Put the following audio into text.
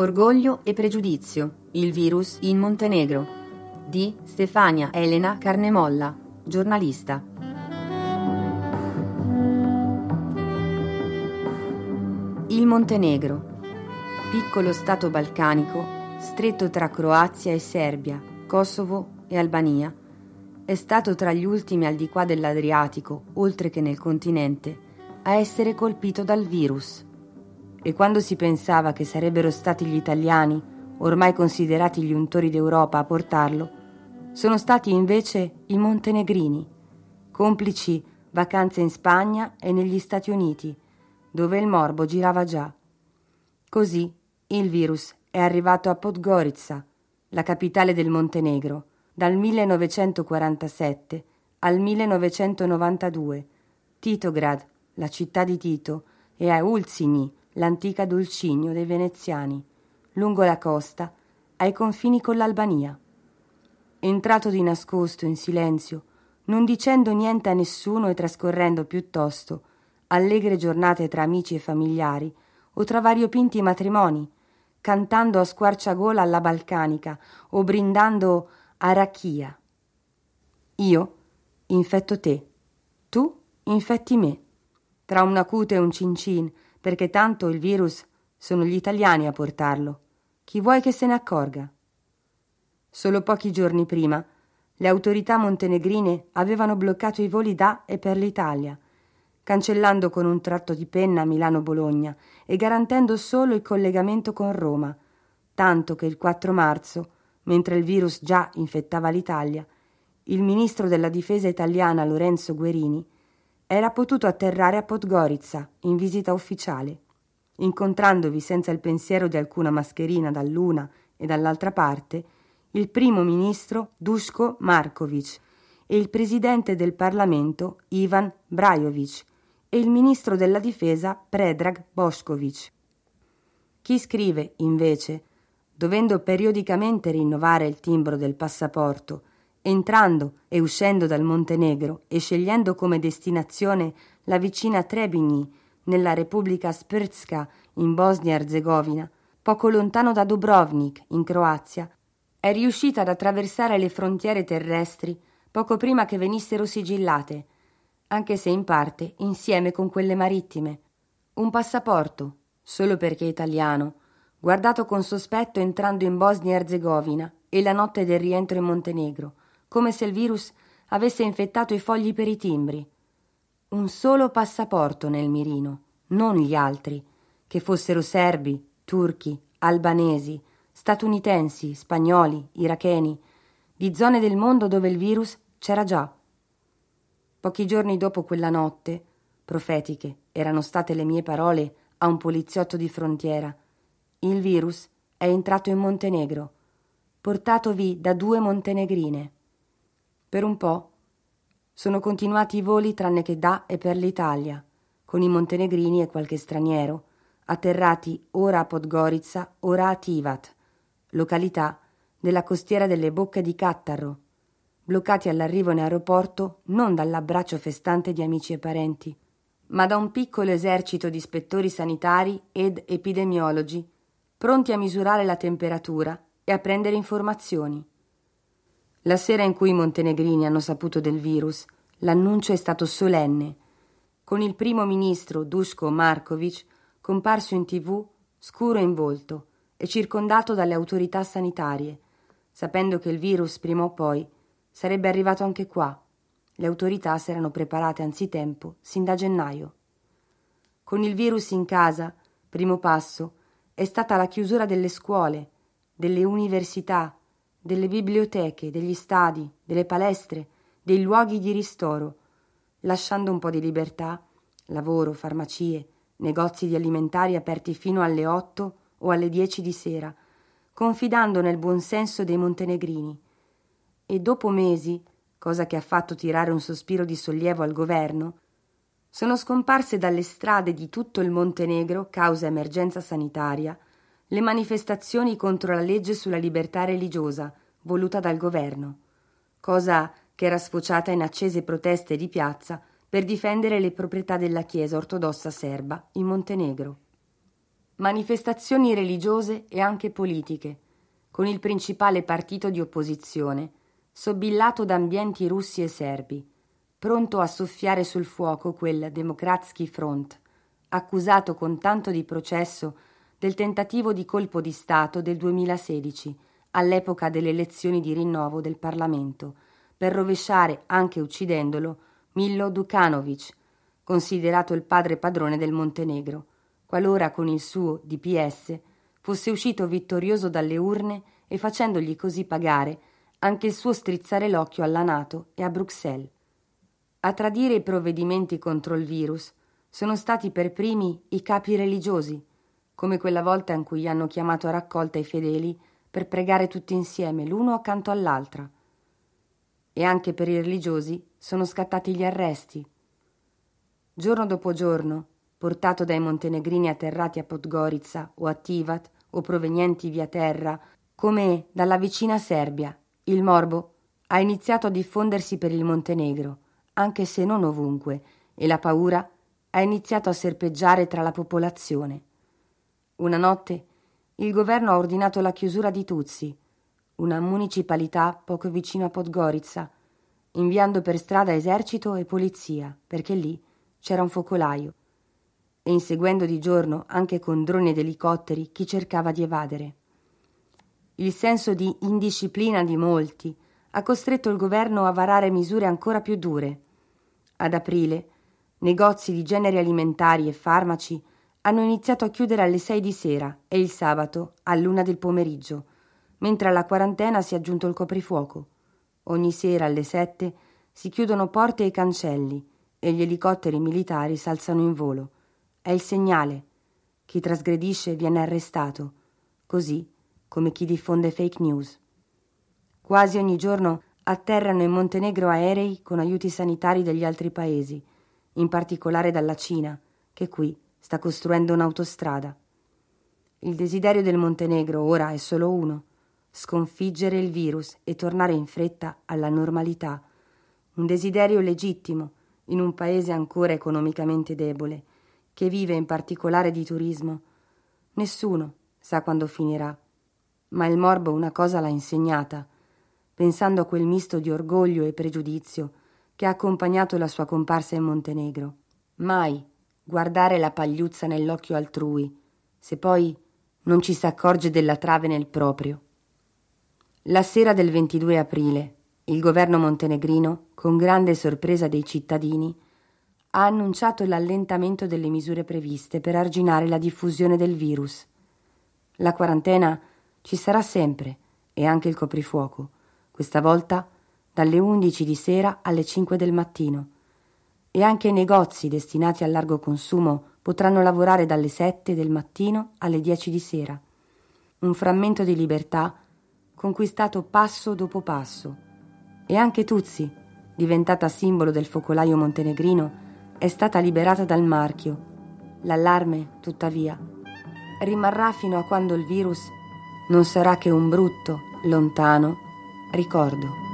Orgoglio e pregiudizio, il virus in Montenegro, di Stefania Elena Carnemolla, giornalista. Il Montenegro, piccolo stato balcanico, stretto tra Croazia e Serbia, Kosovo e Albania, è stato tra gli ultimi al di qua dell'Adriatico, oltre che nel continente, a essere colpito dal virus e quando si pensava che sarebbero stati gli italiani, ormai considerati gli untori d'Europa, a portarlo, sono stati invece i montenegrini, complici vacanze in Spagna e negli Stati Uniti, dove il morbo girava già. Così il virus è arrivato a Podgorica, la capitale del Montenegro, dal 1947 al 1992, Titograd, la città di Tito, e a Ulcini, l'antica Dolcigno dei veneziani, lungo la costa, ai confini con l'Albania. Entrato di nascosto, in silenzio, non dicendo niente a nessuno e trascorrendo piuttosto allegre giornate tra amici e familiari o tra variopinti matrimoni, cantando a squarciagola alla balcanica o brindando a racchia. Io infetto te, tu infetti me. Tra un acuto e un cincin, perché tanto il virus sono gli italiani a portarlo. Chi vuoi che se ne accorga? Solo pochi giorni prima le autorità montenegrine avevano bloccato i voli da e per l'Italia, cancellando con un tratto di penna Milano-Bologna e garantendo solo il collegamento con Roma, tanto che il 4 marzo, mentre il virus già infettava l'Italia, il ministro della difesa italiana Lorenzo Guerini era potuto atterrare a Podgorica in visita ufficiale. Incontrandovi senza il pensiero di alcuna mascherina dall'una e dall'altra parte, il primo ministro Dusko Markovic e il presidente del Parlamento Ivan Brajovic e il ministro della difesa Predrag Boskovic. Chi scrive, invece, dovendo periodicamente rinnovare il timbro del passaporto Entrando e uscendo dal Montenegro e scegliendo come destinazione la vicina Trebigny, nella Repubblica Srpska in Bosnia-Herzegovina, poco lontano da Dubrovnik, in Croazia, è riuscita ad attraversare le frontiere terrestri poco prima che venissero sigillate, anche se in parte insieme con quelle marittime. Un passaporto, solo perché italiano, guardato con sospetto entrando in Bosnia-Herzegovina e la notte del rientro in Montenegro, come se il virus avesse infettato i fogli per i timbri. Un solo passaporto nel mirino, non gli altri, che fossero serbi, turchi, albanesi, statunitensi, spagnoli, iracheni, di zone del mondo dove il virus c'era già. Pochi giorni dopo quella notte, profetiche erano state le mie parole a un poliziotto di frontiera. Il virus è entrato in Montenegro, portatovi da due montenegrine. Per un po' sono continuati i voli tranne che da e per l'Italia, con i montenegrini e qualche straniero, atterrati ora a Podgorica, ora a Tivat, località della costiera delle Bocche di Cattaro, bloccati all'arrivo in aeroporto non dall'abbraccio festante di amici e parenti, ma da un piccolo esercito di ispettori sanitari ed epidemiologi pronti a misurare la temperatura e a prendere informazioni. La sera in cui i montenegrini hanno saputo del virus, l'annuncio è stato solenne, con il primo ministro Dusko Markovic comparso in tv scuro in volto e circondato dalle autorità sanitarie, sapendo che il virus prima o poi sarebbe arrivato anche qua. Le autorità si erano preparate anzitempo sin da gennaio. Con il virus in casa, primo passo, è stata la chiusura delle scuole, delle università, delle biblioteche, degli stadi, delle palestre, dei luoghi di ristoro, lasciando un po' di libertà, lavoro, farmacie, negozi di alimentari aperti fino alle otto o alle dieci di sera, confidando nel buon senso dei montenegrini. E dopo mesi, cosa che ha fatto tirare un sospiro di sollievo al governo, sono scomparse dalle strade di tutto il Montenegro, causa emergenza sanitaria, le manifestazioni contro la legge sulla libertà religiosa voluta dal governo, cosa che era sfociata in accese proteste di piazza per difendere le proprietà della Chiesa ortodossa serba in Montenegro. Manifestazioni religiose e anche politiche, con il principale partito di opposizione, sobillato da ambienti russi e serbi, pronto a soffiare sul fuoco quel Demokratsky Front, accusato con tanto di processo del tentativo di colpo di Stato del 2016, all'epoca delle elezioni di rinnovo del Parlamento, per rovesciare, anche uccidendolo, Milo Dukanovic, considerato il padre padrone del Montenegro, qualora con il suo DPS fosse uscito vittorioso dalle urne e facendogli così pagare anche il suo strizzare l'occhio alla Nato e a Bruxelles. A tradire i provvedimenti contro il virus sono stati per primi i capi religiosi, come quella volta in cui hanno chiamato a raccolta i fedeli per pregare tutti insieme, l'uno accanto all'altra. E anche per i religiosi sono scattati gli arresti. Giorno dopo giorno, portato dai montenegrini atterrati a Podgorica o a Tivat o provenienti via terra, come dalla vicina Serbia, il morbo ha iniziato a diffondersi per il Montenegro, anche se non ovunque, e la paura ha iniziato a serpeggiare tra la popolazione. Una notte il governo ha ordinato la chiusura di Tuzzi, una municipalità poco vicino a Podgorica, inviando per strada esercito e polizia, perché lì c'era un focolaio, e inseguendo di giorno anche con droni ed elicotteri chi cercava di evadere. Il senso di indisciplina di molti ha costretto il governo a varare misure ancora più dure. Ad aprile, negozi di generi alimentari e farmaci hanno iniziato a chiudere alle 6 di sera e il sabato all'una del pomeriggio, mentre alla quarantena si è aggiunto il coprifuoco. Ogni sera alle 7 si chiudono porte e cancelli e gli elicotteri militari s'alzano in volo. È il segnale. Chi trasgredisce viene arrestato, così come chi diffonde fake news. Quasi ogni giorno atterrano in Montenegro aerei con aiuti sanitari degli altri paesi, in particolare dalla Cina, che qui Sta costruendo un'autostrada. Il desiderio del Montenegro ora è solo uno: sconfiggere il virus e tornare in fretta alla normalità. Un desiderio legittimo in un paese ancora economicamente debole, che vive in particolare di turismo. Nessuno sa quando finirà, ma il morbo una cosa l'ha insegnata, pensando a quel misto di orgoglio e pregiudizio che ha accompagnato la sua comparsa in Montenegro. Mai guardare la pagliuzza nell'occhio altrui, se poi non ci si accorge della trave nel proprio. La sera del 22 aprile, il governo montenegrino, con grande sorpresa dei cittadini, ha annunciato l'allentamento delle misure previste per arginare la diffusione del virus. La quarantena ci sarà sempre e anche il coprifuoco, questa volta dalle 11 di sera alle 5 del mattino e anche i negozi destinati al largo consumo potranno lavorare dalle 7 del mattino alle 10 di sera. Un frammento di libertà conquistato passo dopo passo. E anche Tuzzi, diventata simbolo del focolaio montenegrino, è stata liberata dal marchio. L'allarme, tuttavia, rimarrà fino a quando il virus non sarà che un brutto, lontano ricordo.